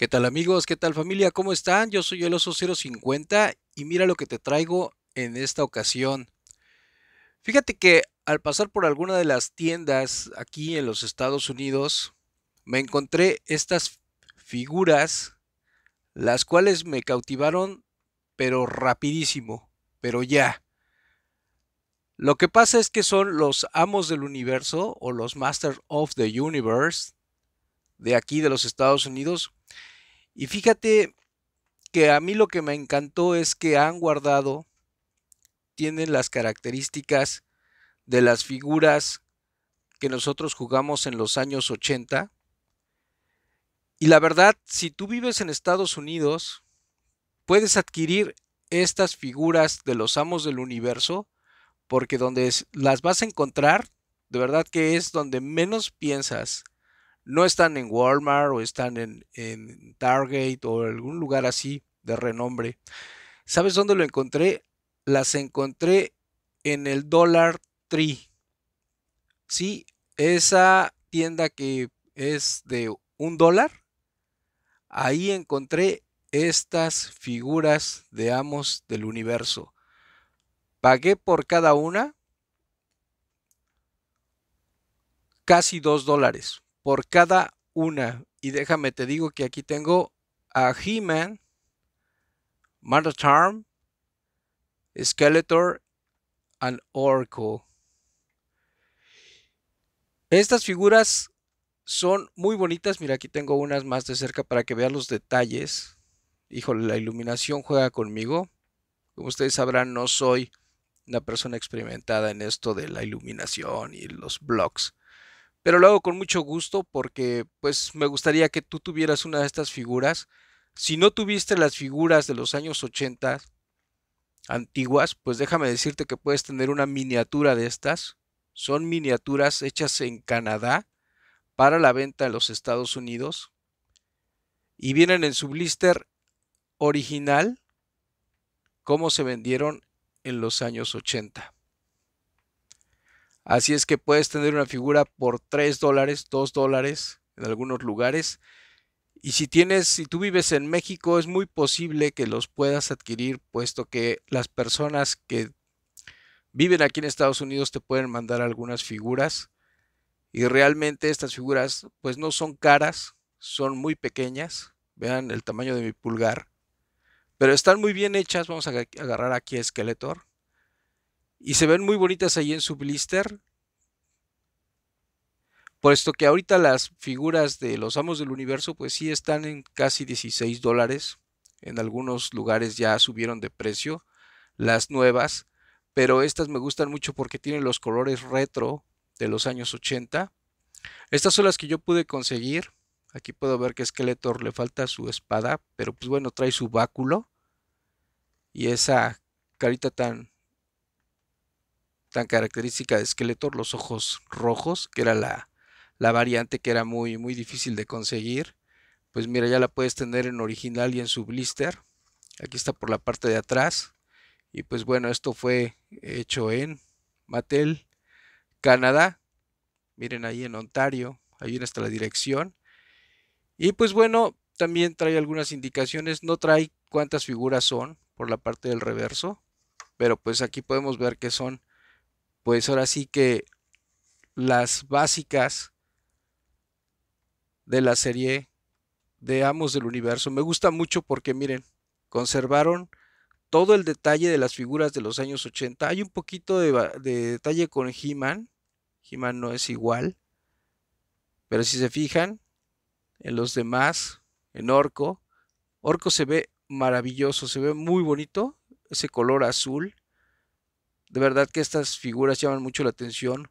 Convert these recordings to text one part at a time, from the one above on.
¿Qué tal amigos? ¿Qué tal familia? ¿Cómo están? Yo soy el oso 050 y mira lo que te traigo en esta ocasión. Fíjate que al pasar por alguna de las tiendas aquí en los Estados Unidos, me encontré estas figuras, las cuales me cautivaron, pero rapidísimo, pero ya. Lo que pasa es que son los amos del universo o los Masters of the Universe de aquí, de los Estados Unidos. Y fíjate que a mí lo que me encantó es que han guardado, tienen las características de las figuras que nosotros jugamos en los años 80. Y la verdad, si tú vives en Estados Unidos, puedes adquirir estas figuras de los amos del universo, porque donde las vas a encontrar, de verdad que es donde menos piensas no están en Walmart o están en, Target o algún lugar así de renombre. ¿Sabes dónde lo encontré? Las encontré en el Dollar Tree. Sí, esa tienda que es de un dólar. Ahí encontré estas figuras de amos del universo. Pagué por cada una casi dos dólares por cada una. Y déjame te digo que aquí tengo a He-Man, Charm, Skeletor and orco. Estas figuras son muy bonitas. Mira, aquí tengo unas más de cerca para que vean los detalles. Híjole, la iluminación juega conmigo. Como ustedes sabrán, no soy una persona experimentada en esto de la iluminación y los blocks pero lo hago con mucho gusto porque pues me gustaría que tú tuvieras una de estas figuras. Si no tuviste las figuras de los años 80 antiguas, pues déjame decirte que puedes tener una miniatura de estas. Son miniaturas hechas en Canadá para la venta en los Estados Unidos. Y vienen en su blister original como se vendieron en los años 80. Así es que puedes tener una figura por 3 dólares, 2 dólares en algunos lugares. Y si tienes, si tú vives en México, es muy posible que los puedas adquirir, puesto que las personas que viven aquí en Estados Unidos te pueden mandar algunas figuras. Y realmente estas figuras, pues no son caras, son muy pequeñas. Vean el tamaño de mi pulgar. Pero están muy bien hechas. Vamos a agarrar aquí a Skeletor. Y se ven muy bonitas ahí en su blister. Puesto que ahorita las figuras de los amos del universo, pues sí están en casi 16 dólares. En algunos lugares ya subieron de precio las nuevas. Pero estas me gustan mucho porque tienen los colores retro de los años 80. Estas son las que yo pude conseguir. Aquí puedo ver que Skeletor le falta su espada, pero pues bueno, trae su báculo. Y esa carita tan tan característica de Skeletor, los ojos rojos, que era la, la variante que era muy, muy difícil de conseguir. Pues mira, ya la puedes tener en original y en su blister. Aquí está por la parte de atrás. Y pues bueno, esto fue hecho en Mattel, Canadá. Miren ahí en Ontario, ahí está la dirección. Y pues bueno, también trae algunas indicaciones. No trae cuántas figuras son por la parte del reverso. Pero pues aquí podemos ver que son pues ahora sí que las básicas de la serie de Amos del Universo. Me gusta mucho porque miren, conservaron todo el detalle de las figuras de los años 80. Hay un poquito de, detalle con He-Man. He-Man no es igual. Pero si se fijan en los demás, en Orco, Orco se ve maravilloso, se ve muy bonito, ese color azul. De verdad que estas figuras llaman mucho la atención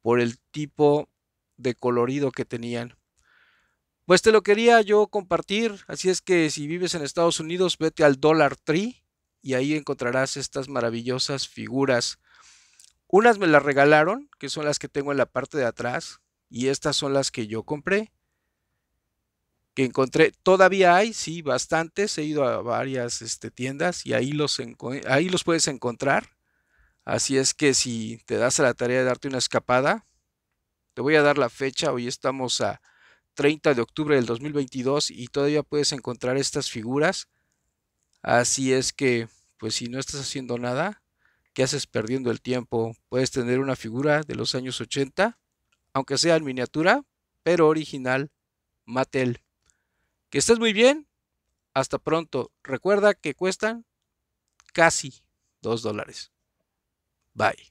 por el tipo de colorido que tenían. Pues te lo quería yo compartir, así es que si vives en Estados Unidos, vete al Dollar Tree y ahí encontrarás estas maravillosas figuras. Unas me las regalaron, que son las que tengo en la parte de atrás, y estas son las que yo compré, que encontré. Todavía hay, sí, bastantes. He ido a varias este, tiendas y ahí los, ahí los puedes encontrar. Así es que si te das a la tarea de darte una escapada, te voy a dar la fecha, hoy estamos a 30 de octubre del 2022 y todavía puedes encontrar estas figuras. Así es que, pues si no estás haciendo nada, ¿qué haces perdiendo el tiempo? Puedes tener una figura de los años 80, aunque sea en miniatura, pero original, Mattel. Que estés muy bien, hasta pronto. Recuerda que cuestan casi 2 dólares. Bye.